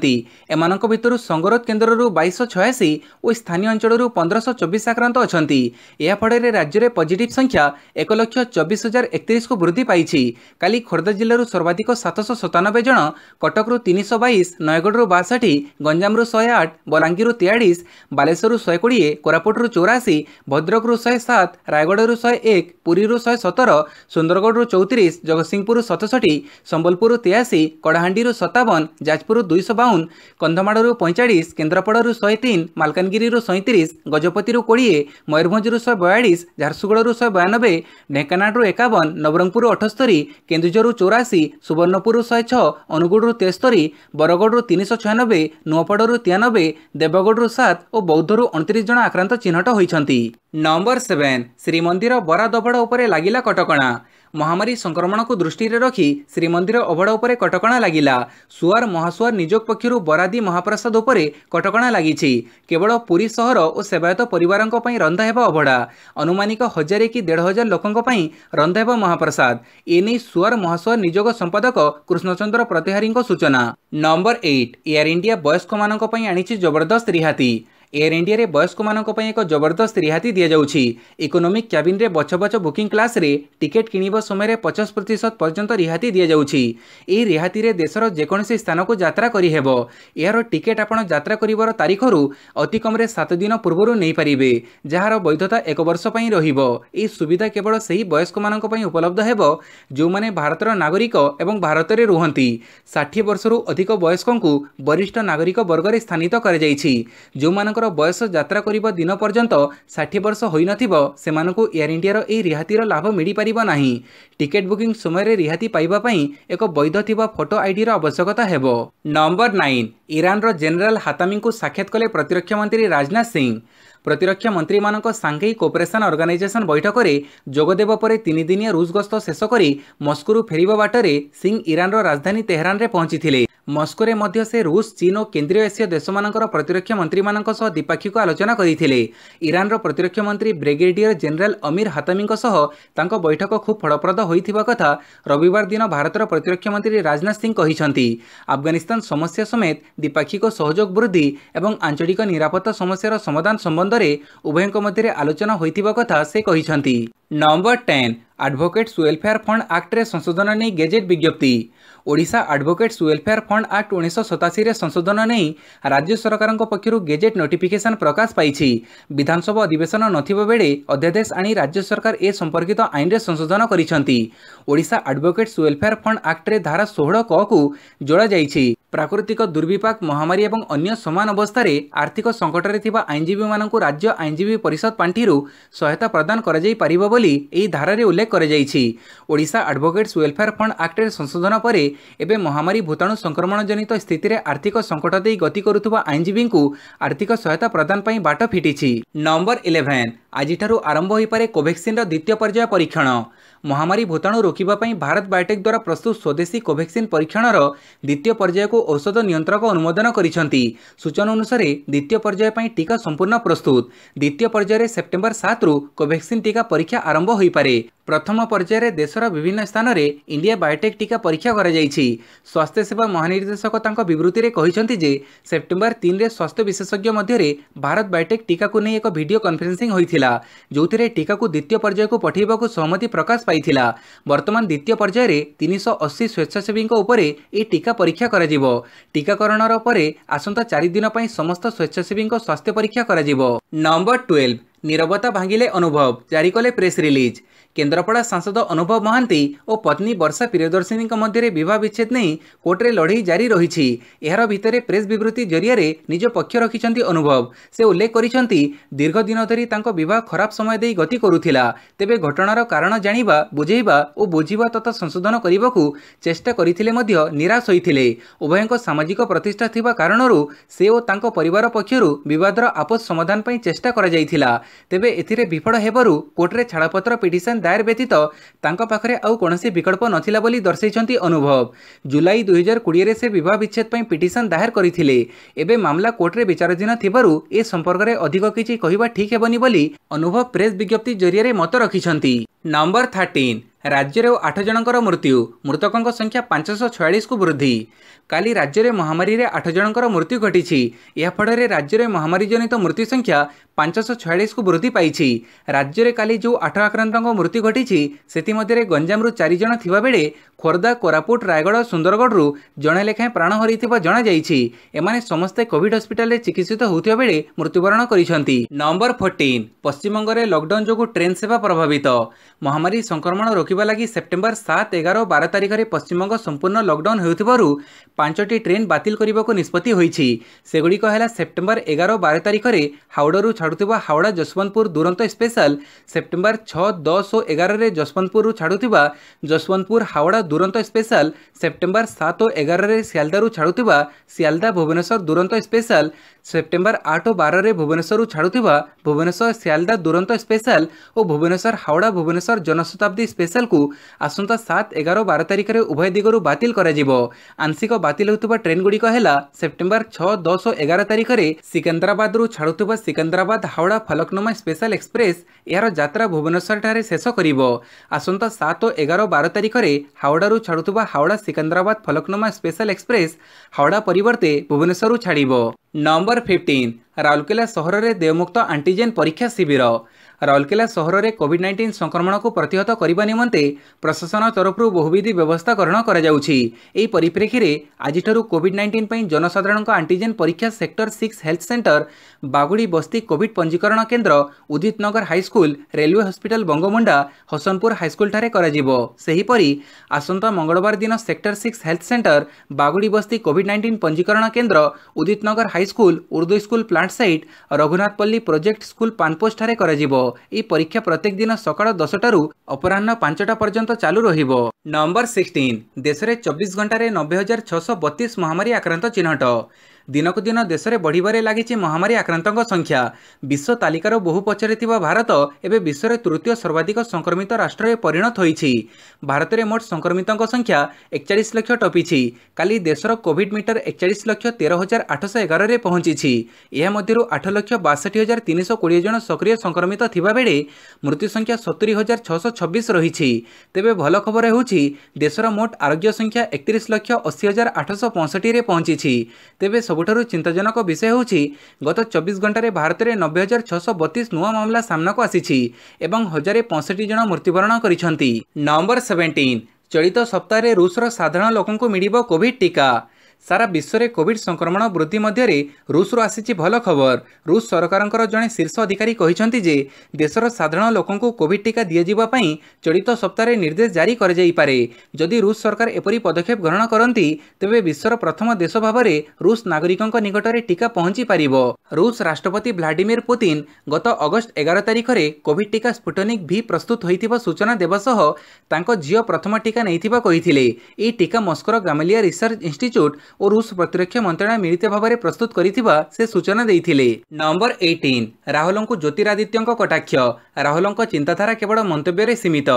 এমন ভিতর সঙ্গরোধ কেন্দ্রর বাইশ ছয়াশি ও স্থানীয় অঞ্চলর পনেরশ চব্বিশ আক্রান্ত অনেক রাজ্যের পজিটিভ সংখ্যা এক লক্ষ চব্বিশ হাজার একত্রিশ বৃদ্ধি পাইছে কালি খোর্ধা জেলার সর্বাধিক সাতশ সতানব্বই জন কটকর তিনশ বাইশ নয়গড়র বাষঠি গঞ্জামর শহে আট বলাঙ্গীর তেয়াশ বালেশ্বর শহে কোড়িয়ে কোরাপুটর চৌরাশি ভদ্রকর শহে সাত রায়গড়র শহে এক পুরীর শহে সতর সুন্দরগড়র চৌত্রিশ জগৎসিংপুর সতষঠি সম্বলপুর ତେୟାଅଶୀ କଳାହାଣ୍ଡିରୁ ସତାବନ ଯାଜପୁରରୁ ଦୁଇଶହ ବାଉନ କନ୍ଧମାଳରୁ ପଇଁଚାଳିଶ କେନ୍ଦ୍ରାପଡ଼ାରୁ ଶହେ ତିନି ମାଲକାନଗିରିରୁ ସଇଁତିରିଶ ଗଜପତିରୁ କୋଡ଼ିଏ ମୟୂରଭଞ୍ଜରୁ ଶହେ ବୟାଳିଶ ଝାରସୁଗୁଡ଼ାରୁ ଶହେ ବୟାନବେ ଢେଙ୍କାନାଳରୁ ଏକାବନ ନବରଙ୍ଗପୁରରୁ ଅଠସ୍ତରୀ କେନ୍ଦୁଝରରୁ ଚଉରାଅଶୀ ସୁବର୍ଣ୍ଣପୁରରୁ ଶହେ ଛଅ ଅନୁଗୁଳରୁ ତେସ୍ତରୀ ବରଗଡ଼ରୁ ତିନିଶହ ଛୟାନବେ ନୂଆପଡ଼ାରୁ ତେୟାନବେ ଦେବଗଡ଼ରୁ ସାତ ଓ ବୌଦ୍ଧରୁ ଅଣତିରିଶ ଜଣ ଆକ୍ରାନ୍ତ ଚିହ୍ନଟ ହୋଇଛନ୍ତି ନମ୍ବର ସେଭେନ ଶ୍ରୀମନ୍ଦିର ବରାଦବଡ଼ ଉପରେ ଲାଗିଲା କଟକଣା ମହାମାରୀ ସଂକ୍ରମଣକୁ ଦୃଷ୍ଟିରେ ରଖି ଶ୍ରୀମନ୍ଦିର ଅବଡ଼ା ଉପରେ କଟକଣା ଲାଗିଲା ସୁଆର ମହାସୁଆର ନିଯୋଗ ପକ୍ଷରୁ ବରାଦି ମହାପ୍ରସାଦ ଉପରେ କଟକଣା ଲାଗିଛି କେବଳ ପୁରୀ ସହର ଓ ସେବାୟତ ପରିବାରଙ୍କ ପାଇଁ ରନ୍ଧା ହେବ ଅବଢ଼ା ଆନୁମାନିକ ହଜାରେ କି ଦେଢ଼ ହଜାର ଲୋକଙ୍କ ପାଇଁ ରନ୍ଧା ହେବ ମହାପ୍ରସାଦ ଏନେଇ ସୁଆର ମହାସୁଆର ନିଯୋଗ ସମ୍ପାଦକ କୃଷ୍ଣଚନ୍ଦ୍ର ପ୍ରତିହାରୀଙ୍କ ସୂଚନା ନମ୍ବର ଏଇଟ୍ ଏୟାର ଇଣ୍ଡିଆ ବୟସ୍କମାନଙ୍କ ପାଇଁ ଆଣିଛି ଜବରଦସ୍ତ ରିହାତି ଏୟାର ଇଣ୍ଡିଆରେ ବୟସ୍କମାନଙ୍କ ପାଇଁ ଏକ ଜବରଦସ୍ତ ରିହାତି ଦିଆଯାଉଛି ଇକୋନୋମିକ୍ କ୍ୟାବିନ୍ରେ ବଛ ବଛ ବୁକିଂ କ୍ଲାସ୍ରେ ଟିକେଟ୍ କିଣିବା ସମୟରେ ପଚାଶ ପ୍ରତିଶତ ପର୍ଯ୍ୟନ୍ତ ରିହାତି ଦିଆଯାଉଛି ଏହି ରିହାତିରେ ଦେଶର ଯେକୌଣସି ସ୍ଥାନକୁ ଯାତ୍ରା କରିହେବ ଏହାର ଟିକେଟ୍ ଆପଣ ଯାତ୍ରା କରିବାର ତାରିଖରୁ ଅତିକମ୍ରେ ସାତ ଦିନ ପୂର୍ବରୁ ନେଇପାରିବେ ଯାହାର ବୈଧତା ଏକ ବର୍ଷ ପାଇଁ ରହିବ ଏହି ସୁବିଧା କେବଳ ସେହି ବୟସ୍କମାନଙ୍କ ପାଇଁ ଉପଲବ୍ଧ ହେବ ଯେଉଁମାନେ ଭାରତର ନାଗରିକ ଏବଂ ଭାରତରେ ରୁହନ୍ତି ଷାଠିଏ ବର୍ଷରୁ ଅଧିକ ବୟସ୍କଙ୍କୁ ବରିଷ୍ଠ ନାଗରିକ ବର୍ଗରେ ସ୍ଥାନିତ କରାଯାଇଛି ଯେଉଁମାନଙ୍କ ଯେଉଁମାନଙ୍କର ବୟସ ଯାତ୍ରା କରିବା ଦିନ ପର୍ଯ୍ୟନ୍ତ ଷାଠିଏ ବର୍ଷ ହୋଇନଥିବ ସେମାନଙ୍କୁ ଏୟାର ଇଣ୍ଡିଆର ଏହି ରିହାତିର ଲାଭ ମିଳିପାରିବ ନାହିଁ ଟିକେଟ୍ ବୁକିଂ ସମୟରେ ରିହାତି ପାଇବା ପାଇଁ ଏକ ବୈଧ ଥିବା ଫଟୋ ଆଇଡିର ଆବଶ୍ୟକତା ହେବ ନମ୍ବର ନାଇନ୍ ଇରାନର ଜେନେରାଲ ହାତାମିଙ୍କୁ ସାକ୍ଷାତ କଲେ ପ୍ରତିରକ୍ଷା ମନ୍ତ୍ରୀ ରାଜନାଥ ସିଂ ପ୍ରତିରକ୍ଷା ମନ୍ତ୍ରୀମାନଙ୍କ ସାଙ୍ଘେଇ କୋପରେସନ ଅର୍ଗାନାଇଜେସନ ବୈଠକରେ ଯୋଗଦେବା ପରେ ତିନିଦିନିଆ ରୁଷ ଗସ୍ତ ଶେଷ କରି ମସ୍କୋରୁ ଫେରିବା ବାଟରେ ସିଂ ଇରାନର ରାଜଧାନୀ ତେହେରାନରେ ପହଞ୍ଚିଥିଲେ ମସ୍କୋରେ ମଧ୍ୟ ସେ ରୁଷ ଚୀନ ଓ କେନ୍ଦ୍ରୀୟ ଏସୀୟ ଦେଶମାନଙ୍କର ପ୍ରତିରକ୍ଷା ମନ୍ତ୍ରୀମାନଙ୍କ ସହ ଦ୍ୱିପାକ୍ଷିକ ଆଲୋଚନା କରିଥିଲେ ଇରାନର ପ୍ରତିରକ୍ଷା ମନ୍ତ୍ରୀ ବ୍ରିଗେଡିୟର ଜେନେରାଲ ଅମିର ହାତାମିଙ୍କ ସହ ତାଙ୍କ ବୈଠକ ଖୁବ୍ ଫଳପ୍ରଦ ହୋଇଥିବା କଥା ରବିବାର ଦିନ ଭାରତର ପ୍ରତିରକ୍ଷା ମନ୍ତ୍ରୀ ରାଜନାଥ ସିଂ କହିଛନ୍ତି ଆଫଗାନିସ୍ତାନ ସମସ୍ୟା ସମେତ ଦ୍ୱିପାକ୍ଷିକ ସହଯୋଗ ବୃଦ୍ଧି ଏବଂ ଆଞ୍ଚଳିକ ନିରାପତ୍ତା ସମସ୍ୟାର ସମାଧାନ ସମ୍ବନ୍ଧରେ ଉଭୟଙ୍କ ମଧ୍ୟରେ ଆଲୋଚନା ହୋଇଥିବା କଥା ସେ କହିଛନ୍ତି number ten advocates welfare fund ଆକ୍ଟରେ ସଂଶୋଧନ ନେଇ ଗେଜେଟ୍ ବିଜ୍ଞପ୍ତି Odisha advocates welfare fund act ଉଣେଇଶହ ସତାଅଶୀରେ ସଂଶୋଧନ ନେଇ ରାଜ୍ୟ ସରକାରଙ୍କ ପକ୍ଷରୁ ଗେଜେଟ୍ ନୋଟିଫିକେସନ୍ ପ୍ରକାଶ ପାଇଛି ବିଧାନସଭା ଅଧିବେଶନ ନଥିବା ବେଳେ ଅଧ୍ୟାଦେଶ ଆଣି ରାଜ୍ୟ ସରକାର ଏ ସମ୍ପର୍କିତ ଆଇନରେ ସଂଶୋଧନ କରିଛନ୍ତି ଓଡ଼ିଶା ଆଡ଼ଭୋକେଟ୍ସ ୱେଲ୍ଫେୟାର ଫଣ୍ଡ ଆକ୍ଟରେ ଧାରା ଷୋହଳ କକୁ ଯୋଡ଼ାଯାଇଛି ପ୍ରାକୃତିକ ଦୁର୍ବିପାକ ମହାମାରୀ ଏବଂ ଅନ୍ୟ ସମାନ ଅବସ୍ଥାରେ ଆର୍ଥିକ ସଙ୍କଟରେ ଥିବା ଆଇନଜୀବୀମାନଙ୍କୁ ରାଜ୍ୟ ଆଇନଜୀବୀ ପରିଷଦ ପାଣ୍ଠିରୁ ସହାୟତା ପ୍ରଦାନ କରାଯାଇପାରିବ ବୋଲି ଏହି ଧାରାରେ ଉଲ୍ଲେଖ କରାଯାଇଛି ଓଡ଼ିଶା ଆଡ଼ଭୋକେଟ୍ସ ୱେଲ୍ଫେୟାର ଫଣ୍ଡ ଆକ୍ଟରେ ସଂଶୋଧନ ପରେ ଏବେ ମହାମାରୀ ଭୂତାଣୁ ସଂକ୍ରମଣ ଜନିତ ସ୍ଥିତିରେ ଆର୍ଥିକ ସଙ୍କଟ ଦେଇ ଗତି କରୁଥିବା ଆଇନଜୀବୀଙ୍କୁ ଆର୍ଥିକ ସହାୟତା ପ୍ରଦାନ ପାଇଁ ବାଟ ଫିଟିଛି ନମ୍ବର ଇଲେଭେନ୍ ଆଜିଠାରୁ ଆରମ୍ଭ ହୋଇପାରେ କୋଭାକ୍ସିନ୍ର ଦ୍ୱିତୀୟ ପର୍ଯ୍ୟାୟ ପରୀକ୍ଷଣ ମହାମାରୀ ଭୂତାଣୁ ରୋକିବା ପାଇଁ ଭାରତ ବାୟୋଟେକ୍ ଦ୍ୱାରା ପ୍ରସ୍ତୁତ ସ୍ୱଦେଶୀ କୋଭାକ୍ସିନ୍ ପରୀକ୍ଷଣର ଦ୍ୱିତୀୟ ପର୍ଯ୍ୟାୟକୁ ଔଷଧ ନିୟନ୍ତ୍ରକ ଅନୁମୋଦନ କରିଛନ୍ତି ସୂଚନା ଅନୁସାରେ ଦ୍ୱିତୀୟ ପର୍ଯ୍ୟାୟ ପାଇଁ ଟିକା ସମ୍ପୂର୍ଣ୍ଣ ପ୍ରସ୍ତୁତ ଦ୍ୱିତୀୟ ପର୍ଯ୍ୟାୟରେ ସେପ୍ଟେମ୍ବର ସାତରୁ କୋଭାକ୍ସିନ୍ ଟିକା ପରୀକ୍ଷା ଆରମ୍ଭ ହୋଇପାରେ প্রথম পর্যায়ে দেশের বিভিন্ন স্থানের ইন্ডিয়া বায়োটেক টিকা পরীক্ষা করা যাই স্বাস্থ্য সেবা মহানির্দেশক তাঁর কিন্তু যে সেপ্টেম্বর তিনে স্বাস্থ্য বিশেষজ্ঞ মধ্যে ভারত বায়োটেক টিকা নিয়ে এক ভিডিও কনফরেন্সিং হয়েছিল যে টিকা দ্বিতীয় পর্যায়ক পঠাইবাক সহমতি প্রকাশ পাই বর্তমান দ্বিতীয় পর্যায়ে তিনশো অশি স্বেচ্ছাসেবী উপরে এই টিকা পরীক্ষা করা যাব টিকাকরণের পরে আসন্ত চারিদিন সমস্ত স্বেচ্ছাসেবী স্বাস্থ্য পরীক্ষা করা নম্বর টুয়েলভ ନିରବତା ଭାଙ୍ଗିଲେ ଅନୁଭବ ଜାରି କଲେ ପ୍ରେସ୍ ରିଲିଜ୍ କେନ୍ଦ୍ରାପଡ଼ା ସାଂସଦ ଅନୁଭବ ମହାନ୍ତି ଓ ପତ୍ନୀ ବର୍ଷା ପ୍ରିୟଦର୍ଶିନୀଙ୍କ ମଧ୍ୟରେ ବିବାହ ବିଚ୍ଛେଦ ନେଇ କୋର୍ଟରେ ଲଢ଼େଇ ଜାରି ରହିଛି ଏହାର ଭିତରେ ପ୍ରେସ୍ ବିବୃତ୍ତି ଜରିଆରେ ନିଜ ପକ୍ଷ ରଖିଛନ୍ତି ଅନୁଭବ ସେ ଉଲ୍ଲେଖ କରିଛନ୍ତି ଦୀର୍ଘ ଦିନ ଧରି ତାଙ୍କ ବିବାହ ଖରାପ ସମୟ ଦେଇ ଗତି କରୁଥିଲା ତେବେ ଘଟଣାର କାରଣ ଜାଣିବା ବୁଝେଇବା ଓ ବୁଝିବା ତଥା ସଂଶୋଧନ କରିବାକୁ ଚେଷ୍ଟା କରିଥିଲେ ମଧ୍ୟ ନିରାଶ ହୋଇଥିଲେ ଉଭୟଙ୍କ ସାମାଜିକ ପ୍ରତିଷ୍ଠା ଥିବା କାରଣରୁ ସେ ଓ ତାଙ୍କ ପରିବାର ପକ୍ଷରୁ ବିବାଦର ଆପୋଷ ସମାଧାନ ପାଇଁ ଚେଷ୍ଟା କରାଯାଇଥିଲା ତେବେ ଏଥିରେ ବିଫଳ ହେବାରୁ କୋର୍ଟରେ ଛାଡ଼ପତ୍ର ପିଟିସନ ଦାୟର ବ୍ୟତୀତ ତାଙ୍କ ପାଖରେ ଆଉ କୌଣସି ବିକଳ୍ପ ନଥିଲା ବୋଲି ଦର୍ଶାଇଛନ୍ତି ଅନୁଭବ ଜୁଲାଇ ଦୁଇହଜାର କୋଡ଼ିଏରେ ସେ ବିବାହ ବିଚ୍ଛେଦ ପାଇଁ ପିଟିସନ ଦାୟର କରିଥିଲେ ଏବେ ମାମଲା କୋର୍ଟରେ ବିଚାରାଧୀନ ଥିବାରୁ ଏ ସମ୍ପର୍କରେ ଅଧିକ କିଛି କହିବା ଠିକ୍ ହେବନି ବୋଲି ଅନୁଭବ ପ୍ରେସ୍ ବିଜ୍ଞପ୍ତି ଜରିଆରେ ମତ ରଖିଛନ୍ତି ନମ୍ବର ଥାର୍ଟିନ୍ ରାଜ୍ୟରେ ଆଠ ଜଣଙ୍କର ମୃତ୍ୟୁ ମୃତକଙ୍କ ସଂଖ୍ୟା ପାଞ୍ଚଶହ ଛୟାଳିଶକୁ ବୃଦ୍ଧି କାଲି ରାଜ୍ୟରେ ମହାମାରୀରେ ଆଠ ଜଣଙ୍କର ମୃତ୍ୟୁ ଘଟିଛି ଏହାଫଳରେ ରାଜ୍ୟରେ ମହାମାରୀଜନିତ ମୃତ୍ୟୁ ସଂଖ୍ୟା ପାଞ୍ଚଶହ ଛୟାଳିଶକୁ ବୃଦ୍ଧି ପାଇଛି ରାଜ୍ୟରେ କାଲି ଯେଉଁ ଆଠ ଆକ୍ରାନ୍ତଙ୍କ ମୃତ୍ୟୁ ଘଟିଛି ସେଥିମଧ୍ୟରେ ଗଞ୍ଜାମରୁ ଚାରିଜଣ ଥିବାବେଳେ ଖୋର୍ଦ୍ଧା କୋରାପୁଟ ରାୟଗଡ଼ ସୁନ୍ଦରଗଡ଼ରୁ ଜଣେ ଲେଖାଏଁ ପ୍ରାଣ ହରିଥିବା ଜଣାଯାଇଛି ଏମାନେ ସମସ୍ତେ କୋଭିଡ୍ ହସ୍ପିଟାଲରେ ଚିକିତ୍ସିତ ହେଉଥିବା ବେଳେ ମୃତ୍ୟୁବରଣ କରିଛନ୍ତି ନମ୍ବର ଫୋର୍ଟିନ୍ ପଶ୍ଚିମବଙ୍ଗରେ ଲକ୍ଡାଉନ୍ ଯୋଗୁଁ ଟ୍ରେନ୍ ସେବା ପ୍ରଭାବିତ ମହାମାରୀ ସଂକ୍ରମଣ ରୋକିବା ଆସିବା ଲାଗି ସେପ୍ଟେମ୍ବର ସାତ ଏଗାର ବାର ତାରିଖରେ ପଶ୍ଚିମବଙ୍ଗ ସମ୍ପୂର୍ଣ୍ଣ ଲକ୍ଡାଉନ୍ ହେଉଥିବାରୁ ପାଞ୍ଚଟି ଟ୍ରେନ୍ ବାତିଲ କରିବାକୁ ନିଷ୍ପତ୍ତି ହୋଇଛି ସେଗୁଡ଼ିକ ହେଲା ସେପ୍ଟେମ୍ବର ଏଗାର ବାର ତାରିଖରେ ହାଓଡ଼ରୁ ଛାଡ଼ୁଥିବା ହାଓଡ଼ା ଯଶବନ୍ତପୁର ଦୂରନ୍ତ ସ୍ପେଶାଲ୍ ସେପ୍ଟେମ୍ବର ଛଅ ଦଶ ଓ ଏଗାରରେ ଯଶବନ୍ତପୁରରୁ ଛାଡ଼ୁଥିବା ଯଶବନ୍ତପୁର ହାଓଡ଼ା ଦୂରନ୍ତ ସ୍ପେଶାଲ୍ ସେପ୍ଟେମ୍ବର ସାତ ଓ ଏଗାରରେ ସିଆଲଦାରୁ ଛାଡ଼ୁଥିବା ସିଆଲଦା ଭୁବନେଶ୍ୱର ଦୂରନ୍ତ ସ୍ପେଶାଲ୍ ସେପ୍ଟେମ୍ବର ଆଠ ଓ ବାରରେ ଭୁବନେଶ୍ୱରରୁ ଛାଡ଼ୁଥିବା ଭୁବନେଶ୍ୱର ସିଆଲଦା ଦୁରନ୍ତ ସ୍ପେଶାଲ ଓ ଭୁବନେଶ୍ୱର ହାଓଡ଼ା ଭୁବନେଶ୍ୱର ଜନଶତାବ୍ଦୀ ସ୍ପେଶାଲକୁ ଆସନ୍ତା ସାତ ଏଗାର ବାର ତାରିଖରେ ଉଭୟ ଦିଗରୁ ବାତିଲ କରାଯିବ ଆଂଶିକ ବାତିଲ ହେଉଥିବା ଟ୍ରେନ୍ଗୁଡ଼ିକ ହେଲା ସେପ୍ଟେମ୍ବର ଛଅ ଦଶ ଓ ଏଗାର ତାରିଖରେ ସିକନ୍ଦ୍ରାବାଦରୁ ଛାଡ଼ୁଥିବା ସିକନ୍ଦ୍ରାବାଦ ହାଓଡ଼ା ଫଲକନମା ସ୍ପେଶାଲ ଏକ୍ସପ୍ରେସ୍ ଏହାର ଯାତ୍ରା ଭୁବନେଶ୍ୱରଠାରେ ଶେଷ କରିବ ଆସନ୍ତା ସାତ ଓ ଏଗାର ବାର ତାରିଖରେ ହାଓଡ଼ାରୁ ଛାଡ଼ୁଥିବା ହାଓଡ଼ା ସିକନ୍ଦ୍ରାବାଦ ଫଲକନମା ସ୍ପେଶାଲ ଏକ୍ସପ୍ରେସ୍ ହାଓଡ଼ା ପରିବର୍ତ୍ତେ ଭୁବନେଶ୍ୱରରୁ ଛାଡ଼ିବ ନଭେମ୍ବର ଫିଫ୍ଟିନ୍ ରାଉରକେଲା ସହରରେ ଦେୟମୁକ୍ତ ଆଣ୍ଟିଜେନ୍ ପରୀକ୍ଷା ଶିବିର ରାଉରକେଲା ସହରରେ କୋଭିଡ୍ ନାଇଣ୍ଟିନ୍ ସଂକ୍ରମଣକୁ ପ୍ରତିହତ କରିବା ନିମନ୍ତେ ପ୍ରଶାସନ ତରଫରୁ ବହୁବିଧ ବ୍ୟବସ୍ଥା ଗ୍ରହଣ କରାଯାଉଛି ଏହି ପରିପ୍ରେକ୍ଷୀରେ ଆଜିଠାରୁ କୋଭିଡ୍ ନାଇଣ୍ଟିନ୍ ପାଇଁ ଜନସାଧାରଣଙ୍କ ଆଣ୍ଟିଜେନ୍ ପରୀକ୍ଷା ସେକ୍ଟର ସିକ୍ସ ହେଲ୍ଥ ସେଣ୍ଟର ବାଗୁଡ଼ି ବସ୍ତି କୋଭିଡ୍ ପଞ୍ଜୀକରଣ କେନ୍ଦ୍ର Udit Nagar high school railway hospital Bangamunda Hasanpur ହାଇସ୍କୁଲଠାରେ କରାଯିବ ସେହିପରି ଆସନ୍ତା ମଙ୍ଗଳବାର ଦିନ ସେକ୍ଟର ସିକ୍ସ ହେଲ୍ଥ ସେଣ୍ଟର ବାଗୁଡ଼ି ବସ୍ତି କୋଭିଡ୍ ନାଇଣ୍ଟିନ୍ ପଞ୍ଜୀକରଣ କେନ୍ଦ୍ର Udit Nagar high school Urdu school plant site Raghunathpalli project school ପାନପୋଷ୍ଟଠାରେ କରାଯିବ ଏହି ପରୀକ୍ଷା ପ୍ରତ୍ୟେକ ଦିନ ସକାଳ ଦଶଟାରୁ ଅପରାହ୍ନ ପାଞ୍ଚଟା ପର୍ଯ୍ୟନ୍ତ ଚାଲୁ ରହିବ ନମ୍ବର ସିକ୍ସଟିନ୍ ଦେଶରେ ଚବିଶ ଘଣ୍ଟାରେ ନବେ ହଜାର ଛଅଶହ ବତିଶ ମହାମାରୀ ଆକ୍ରାନ୍ତ ଚିହ୍ନଟ ଦିନକୁ ଦିନ ଦେଶରେ ବଢ଼ିବାରେ ଲାଗିଛି ମହାମାରୀ ଆକ୍ରାନ୍ତଙ୍କ ସଂଖ୍ୟା ବିଶ୍ୱ ତାଲିକାର ବହୁ ପଛରେ ଥିବା ଭାରତ ଏବେ ବିଶ୍ୱରେ ତୃତୀୟ ସର୍ବାଧିକ ସଂକ୍ରମିତ ରାଷ୍ଟ୍ରରେ ପରିଣତ ହୋଇଛି ଭାରତରେ ମୋଟ ସଂକ୍ରମିତଙ୍କ ସଂଖ୍ୟା ଏକଚାଳିଶ ଲକ୍ଷ ଟପିଛି କାଲି ଦେଶର କୋଭିଡ୍ ମିଟର ଏକଚାଳିଶ ଲକ୍ଷ ତେର ହଜାର ଆଠଶହ ଏଗାରରେ ପହଞ୍ଚିଛି ଏହା ମଧ୍ୟରୁ ଆଠ ଲକ୍ଷ ବାଷଠି ହଜାର ତିନିଶହ କୋଡ଼ିଏ ଜଣ ସକ୍ରିୟ ସଂକ୍ରମିତ ଥିବାବେଳେ ମୃତ୍ୟୁ ସଂଖ୍ୟା ସତୁରି ହଜାର ଛଅଶହ ଛବିଶ ରହିଛି ତେବେ ଭଲ ଖବର ହେଉଛି ଦେଶର ମୋଟ ଆରୋଗ୍ୟ ସଂଖ୍ୟା ଏକତିରିଶ ଲକ୍ଷ ଅଶୀ ହଜାର ଆଠଶହ ପଞ୍ଚଷଠିରେ ପହଞ୍ଚିଛି ତେବେ ସବୁଠାରୁ ଚିନ୍ତାଜନକ ବିଷୟ ହେଉଛି ଗତ ଚବିଶ ଘଣ୍ଟାରେ ଭାରତରେ ନବେ ହଜାର ଛଅଶହ ବତିଶ ନୂଆ ମାମଲା ସାମ୍ନାକୁ ଆସିଛି ଏବଂ ହଜାରେ ପଞ୍ଚଷଠି ଜଣ ମୃତ୍ୟୁବରଣ କରିଛନ୍ତି ନମ୍ବର ସେଭେଣ୍ଟିନ୍ ଚଳିତ ସପ୍ତାହରେ ରୁଷର ସାଧାରଣ ଲୋକଙ୍କୁ ମିଳିବ କୋଭିଡ୍ ଟିକା ସାରା ବିଶ୍ୱରେ କୋଭିଡ୍ ସଂକ୍ରମଣ ବୃଦ୍ଧି ମଧ୍ୟରେ ରୁଷରୁ ଆସିଛି ଭଲ ଖବର ରୁଷ ସରକାରଙ୍କର ଜଣେ ଶୀର୍ଷ ଅଧିକାରୀ କହିଛନ୍ତି ଯେ ଦେଶର ସାଧାରଣ ଲୋକଙ୍କୁ କୋଭିଡ୍ ଟିକା ଦିଆଯିବା ପାଇଁ ଚଳିତ ସପ୍ତାହରେ ନିର୍ଦ୍ଦେଶ ଜାରି କରାଯାଇପାରେ ଯଦି ରୁଷ ସରକାର ଏପରି ପଦକ୍ଷେପ ଗ୍ରହଣ କରନ୍ତି ତେବେ ବିଶ୍ୱର ପ୍ରଥମ ଦେଶ ଭାବରେ ରୁଷ ନାଗରିକଙ୍କ ନିକଟରେ ଟିକା ପହଞ୍ଚି ପାରିବ ରୁଷ ରାଷ୍ଟ୍ରପତି ଭ୍ଲାଡିମିର ପୁତିନ ଗତ ଅଗଷ୍ଟ ଏଗାର ତାରିଖରେ କୋଭିଡ୍ ଟିକା ସ୍ପୁଟନିକ୍ ଭି ପ୍ରସ୍ତୁତ ହୋଇଥିବା ସୂଚନା ଦେବା ସହ ତାଙ୍କ ଝିଅ ପ୍ରଥମ ଟିକା ନେଇଥିବା କହିଥିଲେ ଏହି ଟିକା ମସ୍କୋର ଗାମାଲିଆ ରିସର୍ଚ୍ଚ ଇନଷ୍ଟିଚ୍ୟୁଟ୍ और रुष प्रतिरक्षा मंत्रालय मिलित भाव में प्रस्तुत कर सूचना देते नंबर एटीन राहुल को ज्योतिरादित्य कटाक्ष राहुल चिंताधारा केवल मंतव्य सीमित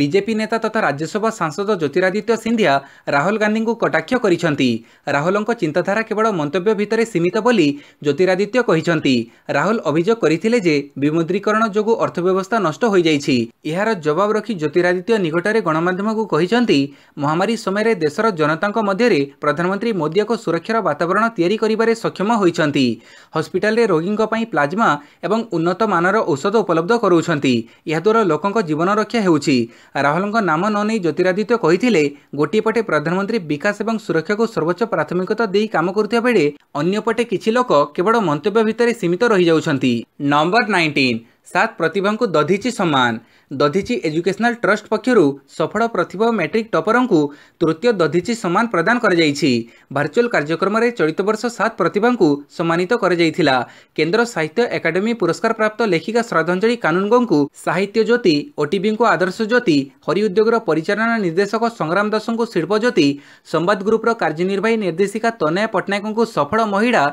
ବିଜେପି ନେତା ତଥା ରାଜ୍ୟସଭା ସାଂସଦ ଜ୍ୟୋତିରାଦିତ୍ୟ ସିନ୍ଧିଆ ରାହୁଲ ଗାନ୍ଧୀଙ୍କୁ କଟାକ୍ଷ କରିଛନ୍ତି ରାହୁଲଙ୍କ ଚିନ୍ତାଧାରା କେବଳ ମନ୍ତବ୍ୟ ଭିତରେ ସୀମିତ ବୋଲି ଜ୍ୟୋତିରାଦିତ୍ୟ କହିଛନ୍ତି ରାହୁଲ ଅଭିଯୋଗ କରିଥିଲେ ଯେ ବିମୁଦ୍ରୀକରଣ ଯୋଗୁଁ ଅର୍ଥବ୍ୟବସ୍ଥା ନଷ୍ଟ ହୋଇଯାଇଛି ଏହାର ଜବାବ ରଖି ଜ୍ୟୋତିରାଦିତ୍ୟ ନିକଟରେ ଗଣମାଧ୍ୟମକୁ କହିଛନ୍ତି ମହାମାରୀ ସମୟରେ ଦେଶର ଜନତାଙ୍କ ମଧ୍ୟରେ ପ୍ରଧାନମନ୍ତ୍ରୀ ମୋଦି ଏକ ସୁରକ୍ଷାର ବାତାବରଣ ତିଆରି କରିବାରେ ସକ୍ଷମ ହୋଇଛନ୍ତି ହସ୍ପିଟାଲରେ ରୋଗୀଙ୍କ ପାଇଁ ପ୍ଲାଜମା ଏବଂ ଉନ୍ନତମାନର ଔଷଧ ଉପଲବ୍ଧ କରାଉଛନ୍ତି ଏହାଦ୍ୱାରା ଲୋକଙ୍କ ଜୀବନ ରକ୍ଷା ହେଉଛି ରାହୁଲଙ୍କ ନାମ ନ ନେଇ ଜ୍ୟୋତିରାଦିତ୍ୟ କହିଥିଲେ ଗୋଟିଏ ପଟେ ପ୍ରଧାନମନ୍ତ୍ରୀ ବିକାଶ ଏବଂ ସୁରକ୍ଷାକୁ ସର୍ବୋଚ୍ଚ ପ୍ରାଥମିକତା ଦେଇ କାମ କରୁଥିବା ବେଳେ ଅନ୍ୟପଟେ କିଛି ଲୋକ କେବଳ ମନ୍ତବ୍ୟ ଭିତରେ ସୀମିତ ରହିଯାଉଛନ୍ତି ନମ୍ବର ନାଇଣ୍ଟିନ୍ सात प्रतिभा को दधीची सम्मान दधीची एजुकेशनल ट्रस्ट पक्षर् सफल प्रतिभा मैट्रिक टपर को तृतीय दधीची सम्मान प्रदान करचुआल कार्यक्रम में चलित बर्ष सात प्रतिभा को सम्मानित कर साहित्य एकाडेमी पुरस्कार प्राप्त लेखिका श्रद्धाजलि कानुनगो को साहित्य ज्योति ओटीबी को आदर्श ज्योति हरिउद्योगर परिचालना निर्देशक संग्राम दास को शिल्प ज्योति संवाद ग्रुप्र कार्यनिर्वाही निर्देशिका तनय पट्टनायक सफल महिला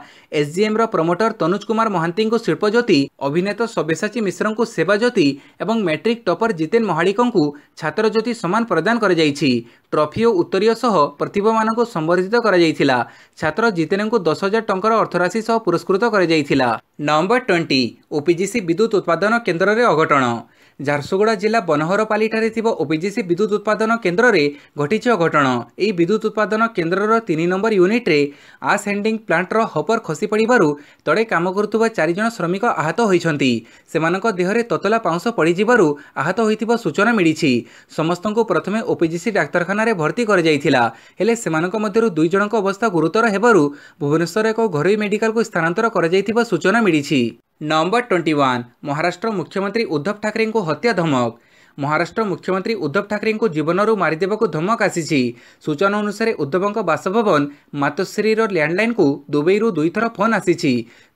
एसजीएम्र प्रमोटर तनुज कुमार महांती शिल्प ज्योति अभिनेता सब्यसाची ମିଶ୍ରଙ୍କୁ ସେବାଜ୍ୟୋତି ଏବଂ ମେଟ୍ରିକ୍ ଟପର ଜିତେନ ମହାଳିକଙ୍କୁ ଛାତ୍ରଜ୍ୟୋତି ସମ୍ମାନ ପ୍ରଦାନ କରାଯାଇଛି ଟ୍ରଫି ଓ ଉତ୍ତରୀୟ ସହ ପ୍ରତିଭାମାନଙ୍କୁ ସମ୍ବର୍ଦ୍ଧିତ କରାଯାଇଥିଲା ଛାତ୍ର ଜିତେନଙ୍କୁ ଦଶ ହଜାର ଟଙ୍କାର ଅର୍ଥରାଶି ସହ ପୁରସ୍କୃତ କରାଯାଇଥିଲା ନମ୍ବର ଟ୍ୱେଣ୍ଟି ଓପିଜିସି ବିଦ୍ୟୁତ୍ ଉତ୍ପାଦନ କେନ୍ଦ୍ରରେ ଅଘଟଣ ଝାରସୁଗୁଡ଼ା ଜିଲ୍ଲା ବନହରପାଲିଠାରେ ଥିବା ଓବିଜିସି ବିଦ୍ୟୁତ୍ ଉତ୍ପାଦନ କେନ୍ଦ୍ରରେ ଘଟିଛି ଅଘଟଣ ଏହି ବିଦ୍ୟୁତ୍ ଉତ୍ପାଦନ କେନ୍ଦ୍ରର ତିନି ନମ୍ବର ୟୁନିଟ୍ରେ ଆସ୍ ହେଣ୍ଡିଂ ପ୍ଲାଣ୍ଟର ହପର୍ ଖସି ପଡ଼ିବାରୁ ତଳେ କାମ କରୁଥିବା ଚାରିଜଣ ଶ୍ରମିକ ଆହତ ହୋଇଛନ୍ତି ସେମାନଙ୍କ ଦେହରେ ତତଲା ପାଉଁଶ ପଡ଼ିଯିବାରୁ ଆହତ ହୋଇଥିବା ସୂଚନା ମିଳିଛି ସମସ୍ତଙ୍କୁ ପ୍ରଥମେ ଓପିଜିସି ଡାକ୍ତରଖାନାରେ ଭର୍ତ୍ତି କରାଯାଇଥିଲା ହେଲେ ସେମାନଙ୍କ ମଧ୍ୟରୁ ଦୁଇ ଜଣଙ୍କ ଅବସ୍ଥା ଗୁରୁତର ହେବାରୁ ଭୁବନେଶ୍ୱର ଏକ ଘରୋଇ ମେଡିକାଲକୁ ସ୍ଥାନାନ୍ତର କରାଯାଇଥିବା ସୂଚନା ମିଳିଛି ନମ୍ବର ଟ୍ୱେଣ୍ଟି ୱାନ୍ ମହାରାଷ୍ଟ୍ର ମୁଖ୍ୟମନ୍ତ୍ରୀ ଉଦ୍ଧବ ଠାକରେଙ୍କୁ ହତ୍ୟା ଧମକ ମହାରାଷ୍ଟ୍ର ମୁଖ୍ୟମନ୍ତ୍ରୀ ଉଦ୍ଧବ ଠାକରେଙ୍କୁ ଜୀବନରୁ ମାରିଦେବାକୁ ଧମକ ଆସିଛି ସୂଚନା ଅନୁସାରେ ଉଦ୍ଧବଙ୍କ ବାସଭବନ ମାତୋଶ୍ରୀର ଲ୍ୟାଣ୍ଡଲାଇନ୍କୁ ଦୁବାଇରୁ ଦୁଇଥର ଫୋନ୍ ଆସିଛି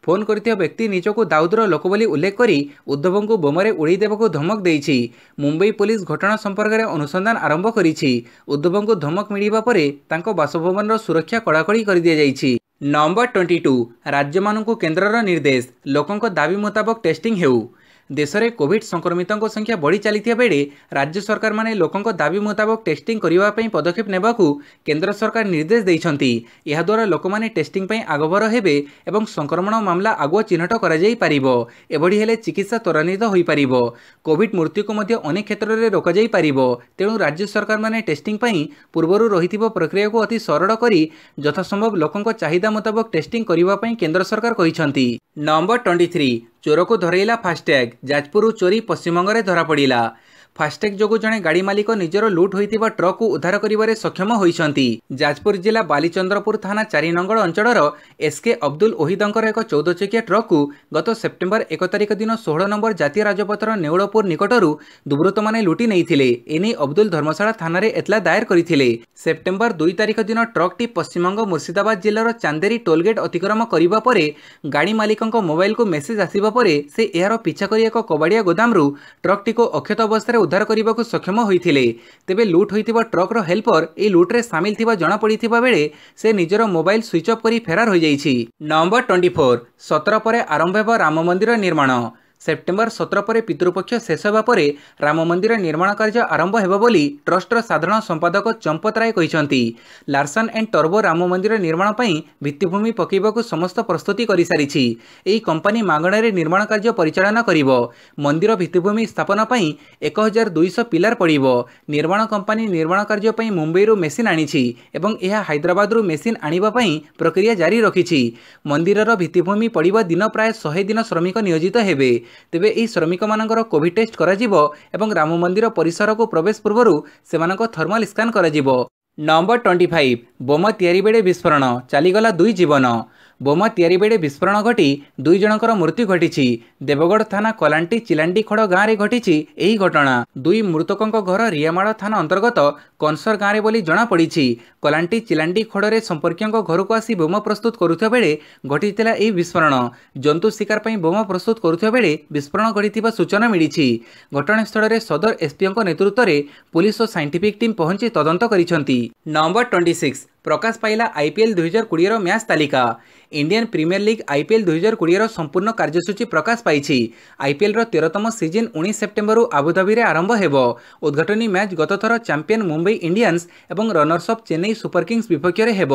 ଫୋନ୍ କରିଥିବା ବ୍ୟକ୍ତି ନିଜକୁ ଦାଉଦର ଲୋକ ବୋଲି ଉଲ୍ଲେଖ କରି ଉଦ୍ଧବଙ୍କୁ ବୋମାରେ ଉଡ଼େଇ ଦେବାକୁ ଧମକ ଦେଇଛି ମୁମ୍ବାଇ ପୋଲିସ ଘଟଣା ସମ୍ପର୍କରେ ଅନୁସନ୍ଧାନ ଆରମ୍ଭ କରିଛି ଉଦ୍ଧବଙ୍କୁ ଧମକ ମିଳିବା ପରେ ତାଙ୍କ ବାସଭବନର ସୁରକ୍ଷା କଡ଼ାକଡ଼ି କରିଦିଆଯାଇଛି ନଭେମ୍ବର ଟ୍ୱେଣ୍ଟି ଟୁ ରାଜ୍ୟମାନଙ୍କୁ କେନ୍ଦ୍ରର ନିର୍ଦ୍ଦେଶ ଲୋକଙ୍କ ଦାବି ମୁତାବକ ଟେଷ୍ଟିଂ ହେଉ ଦେଶରେ କୋଭିଡ୍ ସଂକ୍ରମିତଙ୍କ ସଂଖ୍ୟା ବଢ଼ି ଚାଲିଥିବା ବେଳେ ରାଜ୍ୟ ସରକାରମାନେ ଲୋକଙ୍କ ଦାବି ମୁତାବକ ଟେଷ୍ଟିଂ କରିବା ପାଇଁ ପଦକ୍ଷେପ ନେବାକୁ କେନ୍ଦ୍ର ସରକାର ନିର୍ଦ୍ଦେଶ ଦେଇଛନ୍ତି ଏହାଦ୍ୱାରା ଲୋକମାନେ ଟେଷ୍ଟିଂ ପାଇଁ ଆଗଭର ହେବେ ଏବଂ ସଂକ୍ରମଣ ମାମଲା ଆଗୁଆ ଚିହ୍ନଟ କରାଯାଇପାରିବ ଏଭଳି ହେଲେ ଚିକିତ୍ସା ତ୍ୱରାନ୍ୱିତ ହୋଇପାରିବ କୋଭିଡ୍ ମୃତ୍ୟୁକୁ ମଧ୍ୟ ଅନେକ କ୍ଷେତ୍ରରେ ରୋକାଯାଇପାରିବ ତେଣୁ ରାଜ୍ୟ ସରକାରମାନେ ଟେଷ୍ଟିଂ ପାଇଁ ପୂର୍ବରୁ ରହିଥିବା ପ୍ରକ୍ରିୟାକୁ ଅତି ସରଳ କରି ଯଥାସମ୍ଭବ ଲୋକଙ୍କ ଚାହିଦା ମୁତାବକ ଟେଷ୍ଟିଂ କରିବା ପାଇଁ କେନ୍ଦ୍ର ସରକାର କହିଛନ୍ତି ନମ୍ବର ଟ୍ୱେଣ୍ଟି ଥ୍ରୀ চোরকু ধরেইলা ফাস্ট্যাগ যাজপুর চোরি পশ্চিমবঙ্গে ধরা পড়া ଫାଷ୍ଟ୍ୟାଗ୍ ଯୋଗୁଁ ଜଣେ ଗାଡ଼ି ମାଲିକ ନିଜର ଲୁଟ୍ ହୋଇଥିବା ଟ୍ରକ୍କୁ ଉଦ୍ଧାର କରିବାରେ ସକ୍ଷମ ହୋଇଛନ୍ତି ଯାଜପୁର ଜିଲ୍ଲା ବାଲିଚନ୍ଦ୍ରପୁର ଥାନା ଚାରିନଙ୍ଗଳ ଅଞ୍ଚଳର ଏସ୍କେ ଅବଦୁଲ ଓହିଦଙ୍କର ଏକ ଚଉଦ ଚକିଆ ଟ୍ରକ୍କୁ ଗତ ସେପ୍ଟେମ୍ବର ଏକ ତାରିଖ ଦିନ ଷୋହଳ ନମ୍ବର ଜାତୀୟ ରାଜପଥର ନେଉଳପୁର ନିକଟରୁ ଦୁର୍ବୃତ୍ତମାନେ ଲୁଟି ନେଇଥିଲେ ଏନେଇ ଅବଦୁଲ ଧର୍ମଶାଳା ଥାନାରେ ଏତଲା ଦାୟର କରିଥିଲେ ସେପ୍ଟେମ୍ବର ଦୁଇ ତାରିଖ ଦିନ ଟ୍ରକ୍ଟି ପଶ୍ଚିମବଙ୍ଗ ମୁର୍ଶିଦାବାଦ ଜିଲ୍ଲାର ଚାନ୍ଦେରୀ ଟୋଲ୍ଗେଟ୍ ଅତିକ୍ରମ କରିବା ପରେ ଗାଡ଼ି ମାଲିକଙ୍କ ମୋବାଇଲକୁ ମେସେଜ୍ ଆସିବା ପରେ ସେ ଏହାର ପିଛା କରି ଏକ କବାଡ଼ିଆ ଗୋଦାମରୁ ଟ୍ରକ୍ଟିକୁ ଅକ୍ଷତ ଅବସ୍ଥାରେ ଉଦ୍ଧାର କରିବାକୁ ସକ୍ଷମ ହୋଇଥିଲେ ତେବେ ଲୁଟ୍ ହୋଇଥିବା ଟ୍ରକ୍ର ହେଲ୍ପର ଏହି ଲୁଟ୍ରେ ସାମିଲ ଥିବା ଜଣାପଡ଼ିଥିବା ବେଳେ ସେ ନିଜର ମୋବାଇଲ୍ ସ୍ୱିଚ୍ ଅଫ୍ କରି ଫେରାର ହୋଇଯାଇଛି ନମ୍ବର ଟ୍ୱେଣ୍ଟି ଫୋର୍ ସତର ପରେ ଆରମ୍ଭ ହେବ ରାମ ମନ୍ଦିର ନିର୍ମାଣ ସେପ୍ଟେମ୍ବର ସତର ପରେ ପିତୃପକ୍ଷ ଶେଷ ହେବା ପରେ ରାମ ମନ୍ଦିର ନିର୍ମାଣ କାର୍ଯ୍ୟ ଆରମ୍ଭ ହେବ ବୋଲି ଟ୍ରଷ୍ଟର ସାଧାରଣ ସମ୍ପାଦକ ଚମ୍ପତ ରାୟ କହିଛନ୍ତି ଲାର୍ସନ୍ ଏଣ୍ଡ ଟର୍ବୋ ରାମ ମନ୍ଦିର ନିର୍ମାଣ ପାଇଁ ଭିତ୍ତିଭୂମି ପକାଇବାକୁ ସମସ୍ତ ପ୍ରସ୍ତୁତି କରିସାରିଛି ଏହି କମ୍ପାନୀ ମାଗଣାରେ ନିର୍ମାଣ କାର୍ଯ୍ୟ ପରିଚାଳନା କରିବ ମନ୍ଦିର ଭିତ୍ତିଭୂମି ସ୍ଥାପନ ପାଇଁ ଏକ ହଜାର ଦୁଇଶହ ପିଲାର ପଡ଼ିବ ନିର୍ମାଣ କମ୍ପାନୀ ନିର୍ମାଣ କାର୍ଯ୍ୟ ପାଇଁ ମୁମ୍ବାଇରୁ ମେସିନ୍ ଆଣିଛି ଏବଂ ଏହା ହାଇଦ୍ରାବାଦରୁ ମେସିନ୍ ଆଣିବା ପାଇଁ ପ୍ରକ୍ରିୟା ଜାରି ରଖିଛି ମନ୍ଦିରର ଭିତ୍ତିଭୂମି ପଡ଼ିବା ଦିନ ପ୍ରାୟ ଶହେ ଦିନ ଶ୍ରମିକ ନିୟୋଜିତ ହେବେ ତେବେ ଏହି ଶ୍ରମିକମାନଙ୍କର କୋଭିଡ୍ ଟେଷ୍ଟ କରାଯିବ ଏବଂ ରାମ ମନ୍ଦିର ପରିସରକୁ ପ୍ରବେଶ ପୂର୍ବରୁ ସେମାନଙ୍କ ଥର୍ମାଲ ସ୍କାନ୍ କରାଯିବ ନମ୍ବର ଟ୍ୱେଣ୍ଟି ଫାଇଭ୍ ବୋମା ତିଆରି ବେଳେ ବିସ୍ଫୋରଣ ଚାଲିଗଲା ଦୁଇ ଜୀବନ ବୋମା ତିଆରି ବେଳେ ବିସ୍ଫୋରଣ ଘଟି ଦୁଇ ଜଣଙ୍କର ମୃତ୍ୟୁ ଘଟିଛି ଦେବଗଡ଼ ଥାନା କଲାଣ୍ଟି ଚିଲାଣ୍ଡି ଖଡ଼ ଗାଁରେ ଘଟିଛି ଏହି ଘଟଣା ଦୁଇ ମୃତକଙ୍କ ଘର ରିୟାମାଳ ଥାନା ଅନ୍ତର୍ଗତ କନ୍ସର ଗାଁରେ ବୋଲି ଜଣାପଡ଼ିଛି କଲାଣ୍ଟି ଚିଲାଣ୍ଡି ଖଡ଼ରେ ସମ୍ପର୍କୀୟଙ୍କ ଘରକୁ ଆସି ବୋମା ପ୍ରସ୍ତୁତ କରୁଥିବା ବେଳେ ଘଟିଥିଲା ଏହି ବିସ୍ଫୋରଣ ଜନ୍ତୁ ଶିକାର ପାଇଁ ବୋମା ପ୍ରସ୍ତୁତ କରୁଥିବା ବେଳେ ବିସ୍ଫୋରଣ ଘଟିଥିବା ସୂଚନା ମିଳିଛି ଘଟଣାସ୍ଥଳରେ ସଦର ଏସ୍ପିଓଙ୍କ ନେତୃତ୍ୱରେ ପୁଲିସ୍ ଓ ସାଇଣ୍ଟିଫିକ୍ ଟିମ୍ ପହଞ୍ଚି ତଦନ୍ତ କରିଛନ୍ତି ନମ୍ବର ଟ୍ୱେଣ୍ଟି ସିକ୍ସ প্রকাশ পাইলা আইপিএল দুই হাজার কোড়িয়ের ম্যাচ তালিকা ইন্ডিয়ান প্রিমিয়ার লিগ আইপিএল দুই হাজার কোড়িয়ের সম্পূর্ণ কার্যসূচী প্রকাশ পাইছি আইপিএল তেরতম সিজন উনিশ সেপ্টেম্বর আবুধাবি আরম্ভ হব উদ্ঘাটনী ম্যাচ গতথর চ্যাম্পিয়ন মুম্বাই ইন্ডিয়ান্স এবং runners up Chennai Super Kings বিপক্ষে হব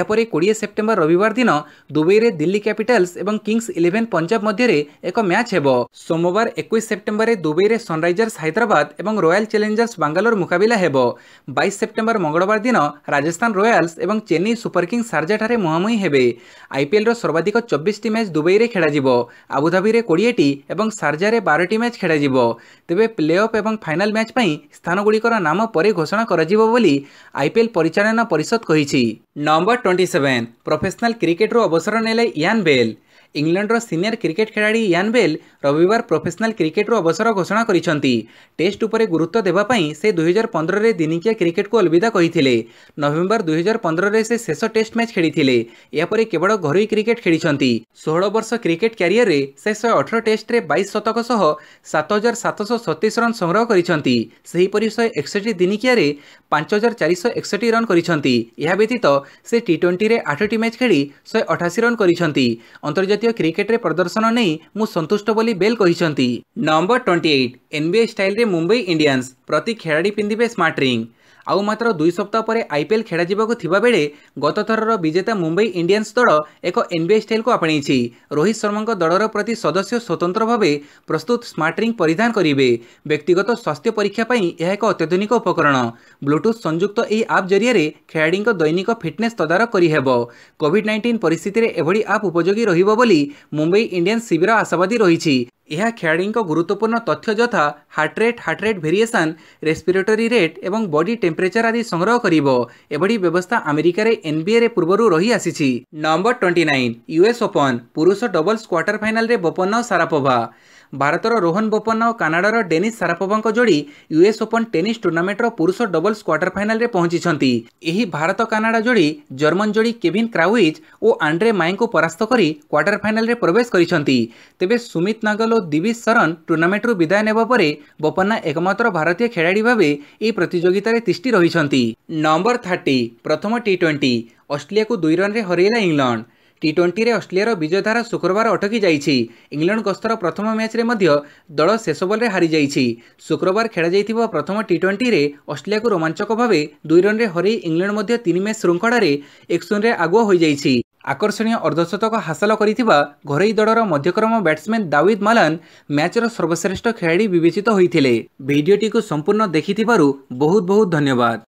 এরপরে কোড়িয়ে সেপ্টেম্বর রবিবার দিন দুবাইরে দিল্লি ক্যাপিটালস এবং কিংস ইলেভেন পঞ্জাব মধ্যে এক ম্যাচ হব সোমবার একুশ সেপ্টেম্বরে দুবাইরে সনরাইজর্স হায়দ্রাবাদ এবং রয়াল চ্যালেঞ্জর্স বাঙ্গালোর মুকাবিলা হব বাইশ সেপ্টেম্বর মঙ্গলবার দিন রাজস্থান রয়াল ରୟାଲ୍ସ ଏବଂ ଚେନ୍ନାଇ ସୁପରକିଙ୍ଗସ୍ ସାର୍ଜାଠାରେ ମୁହାଁମୁହିଁ ହେବେ ଆଇପିଏଲ୍ର ସର୍ବାଧିକ ଚବିଶଟି ମ୍ୟାଚ୍ ଦୁବାଇରେ ଖେଳାଯିବ ଆବୁଧାବିରେ କୋଡ଼ିଏଟି ଏବଂ ସାର୍ଜାରେ ବାରଟି ମ୍ୟାଚ୍ ଖେଳାଯିବ ତେବେ ପ୍ଲେଅଫ୍ ଏବଂ ଫାଇନାଲ୍ ମ୍ୟାଚ୍ ପାଇଁ ସ୍ଥାନଗୁଡ଼ିକର ନାମ ପରେ ଘୋଷଣା କରାଯିବ ବୋଲି ଆଇପିଏଲ୍ ପରିଚାଳନା ପରିଷଦ କହିଛି ନମ୍ବର ଟ୍ୱେଣ୍ଟି ସେଭେନ୍ ପ୍ରଫେସନାଲ୍ କ୍ରିକେଟ୍ରୁ ଅବସର ନେଲେ ଇଆନ୍ ବେଲ୍ ଇଂଲଣ୍ଡର ସିନିୟର କ୍ରିକେଟ୍ ଖେଳାଳି ୟାନ୍ ବେଲ୍ ରବିବାର ପ୍ରଫେସନାଲ୍ କ୍ରିକେଟ୍ରୁ ଅବସର ଘୋଷଣା କରିଛନ୍ତି ଟେଷ୍ଟ ଉପରେ ଗୁରୁତ୍ୱ ଦେବା ପାଇଁ ସେ ଦୁଇହଜାର ପନ୍ଦରରେ ଦିନିକିଆ କ୍ରିକେଟ୍କୁ ଅଲବିଦା କହିଥିଲେ ନଭେମ୍ବର ଦୁଇହଜାର ପନ୍ଦରରେ ସେ ଶେଷ ଟେଷ୍ଟ ମ୍ୟାଚ୍ ଖେଳିଥିଲେ ଏହାପରେ କେବଳ ଘରୋଇ କ୍ରିକେଟ୍ ଖେଳିଛନ୍ତି ଷୋହଳ ବର୍ଷ କ୍ରିକେଟ୍ କ୍ୟାରିୟରରେ ସେ ଶହେ ଅଠର ଟେଷ୍ଟରେ ବାଇଶ ଶତକ ସହ ସାତ ହଜାର ସାତଶହ ସତେଇଶ ରନ୍ ସଂଗ୍ରହ କରିଛନ୍ତି ସେହିପରି ଶହେ ଏକଷଠି ଦିନିକିଆରେ ପାଞ୍ଚ ହଜାର ଚାରିଶହ ଏକଷଠି ରନ୍ କରିଛନ୍ତି ଏହା ବ୍ୟତୀତ ସେ ଟି ଟ୍ୱେଣ୍ଟିରେ ଆଠଟି ମ୍ୟାଚ୍ ଖେଳି ଶହେ ଅଠାଅଶୀ ରନ୍ କରିଛନ୍ତି ଅନ୍ତର୍ଜାତୀୟ ଭାରତୀୟ କ୍ରିକେଟରେ ପ୍ରଦର୍ଶନ ନେଇ ମୁଁ ସନ୍ତୁଷ୍ଟ ବୋଲି ବେଲ୍ କହିଛନ୍ତି ନମ୍ବର ଟ୍ୱେଣ୍ଟି ଏଇଟ୍ ଏନ୍ବିଏ ଷ୍ଟାଇଲ୍ରେ ମୁମ୍ବାଇ ଇଣ୍ଡିଆନ୍ସ ପ୍ରତି ଖେଳାଳି ପିନ୍ଧିବେ ସ୍ମାର୍ଟ ରିଙ୍ଗ୍ ଆଉ ମାତ୍ର ଦୁଇ ସପ୍ତାହ ପରେ ଆଇପିଏଲ୍ ଖେଳାଯିବାକୁ ଥିବାବେଳେ ଗତଥରର ବିଜେତା ମୁମ୍ବାଇ ଇଣ୍ଡିଆନ୍ସ ଦଳ ଏକ ଏନ୍ବିଆଇ ଷ୍ଟାଇଲ୍କୁ ଆପଣେଇଛି ରୋହିତ ଶର୍ମାଙ୍କ ଦଳର ପ୍ରତି ସଦସ୍ୟ ସ୍ୱତନ୍ତ୍ର ଭାବେ ପ୍ରସ୍ତୁତ ସ୍ମାର୍ଟ ରିଙ୍ଗ୍ ପରିଧାନ କରିବେ ବ୍ୟକ୍ତିଗତ ସ୍ୱାସ୍ଥ୍ୟ ପରୀକ୍ଷା ପାଇଁ ଏହା ଏକ ଅତ୍ୟାଧୁନିକ ଉପକରଣ ବ୍ଲୁଟୁଥ୍ ସଂଯୁକ୍ତ ଏହି ଆପ୍ ଜରିଆରେ ଖେଳାଳିଙ୍କ ଦୈନିକ ଫିଟ୍ନେସ୍ ତଦାରଖ କରିହେବ କୋଭିଡ୍ ନାଇଣ୍ଟିନ୍ ପରିସ୍ଥିତିରେ ଏଭଳି ଆପ୍ ଉପଯୋଗୀ ରହିବ ବୋଲି ମୁମ୍ବାଇ ଇଣ୍ଡିଆନ୍ସ ଶିବିର ଆଶାବାଦୀ ରହିଛି ଏହା ଖେଳାଳିଙ୍କ ଗୁରୁତ୍ୱପୂର୍ଣ୍ଣ ତଥ୍ୟ ଯଥା heart rate heart rate variation respiratory rate ଏବଂ ବଡି ଟେମ୍ପରେଚର୍ ଆଦି ସଂଗ୍ରହ କରିବ ଏଭଳି ବ୍ୟବସ୍ଥା ଆମେରିକାରେ ଏନ୍ବିଏରେ ପୂର୍ବରୁ ରହିଆସିଛି number twenty nine US Open ପୁରୁଷ ଡବଲ୍ସ କ୍ୱାର୍ଟର ଫାଇନାଲ୍ରେ ବୋପନ୍ନ ସାରାପୋଭା ଭାରତର ରୋହନ ବୋପନ୍ନା ଓ କାନାଡ଼ାର ଡେନିସ୍ ସାରାପୋଭାଙ୍କ ଯୋଡ଼ି ୟୁଏସ୍ ଓପନ୍ ଟେନିସ୍ ଟୁର୍ଣ୍ଣାମେଣ୍ଟର ପୁରୁଷ ଡବଲ୍ସ କ୍ୱାର୍ଟର ଫାଇନାଲ୍ରେ ପହଞ୍ଚିଛନ୍ତି ଏହି ଭାରତ କାନାଡ଼ା ଯୋଡ଼ି ଜର୍ମନ୍ ଯୋଡ଼ି କେଭିନ୍ କ୍ରାଉଇଜ୍ ଓ ଆଣ୍ଡ୍ରେ ମାଇଙ୍କୁ ପରାସ୍ତ କରି କ୍ୱାର୍ଟର ଫାଇନାଲରେ ପ୍ରବେଶ କରିଛନ୍ତି ତେବେ ସୁମିତ ନାଗଲ ଓ ଦିବିଜ ଶରନ୍ ଟୁର୍ଣ୍ଣାମେଣ୍ଟରୁ ବିଦାୟ ନେବା ପରେ ବୋପନ୍ନା ଏକମାତ୍ର ଭାରତୀୟ ଖେଳାଳି ଭାବେ ଏହି ପ୍ରତିଯୋଗିତାରେ ତିଷ୍ଠି ରହିଛନ୍ତି ନମ୍ବର ଥାର୍ଟି ପ୍ରଥମ ଟି ଟ୍ୱେଣ୍ଟି ଅଷ୍ଟ୍ରେଲିଆକୁ ଦୁଇ ରନ୍ରେ ହରାଇଲା ଇଂଲଣ୍ଡ ଟି ଟ୍ୱେଣ୍ଟିରେ ଅଷ୍ଟ୍ରେଲିଆର ବିଜୟଧାରା ଶୁକ୍ରବାର ଅଟକି ଯାଇଛି ଇଂଲଣ୍ଡ ଗସ୍ତର ପ୍ରଥମ ମ୍ୟାଚ୍ରେ ମଧ୍ୟ ଦଳ ଶେଷ ବଲ୍ରେ ହାରିଯାଇଛି ଶୁକ୍ରବାର ଖେଳାଯାଇଥିବା ପ୍ରଥମ ଟି ଟ୍ୱେଣ୍ଟିରେ ଅଷ୍ଟ୍ରେଲିଆକୁ ରୋମାଞ୍ଚକ ଭାବେ ଦୁଇ ରନ୍ରେ ହରାଇ ଇଂଲଣ୍ଡ ମଧ୍ୟ ତିନି ମ୍ୟାଚ୍ ଶୃଙ୍ଖଳାରେ ଏକ ଶୂନ୍ୟରେ ଆଗୁଆ ହୋଇଯାଇଛି ଆକର୍ଷଣୀୟ ଅର୍ଦ୍ଧଶତକ ହାସଲ କରିଥିବା ଘରୋଇ ଦଳର ମଧ୍ୟକ୍ରମ ବ୍ୟାଟ୍ସମ୍ୟାନ୍ ଦାୱିଦ୍ ମାଲାନ୍ ମ୍ୟାଚ୍ର ସର୍ବଶ୍ରେଷ୍ଠ ଖେଳାଳି ବିବେଚିତ ହୋଇଥିଲେ ଭିଡିଓଟିକୁ ସମ୍ପୂର୍ଣ୍ଣ ଦେଖିଥିବାରୁ ବହୁତ ବହୁତ ଧନ୍ୟବାଦ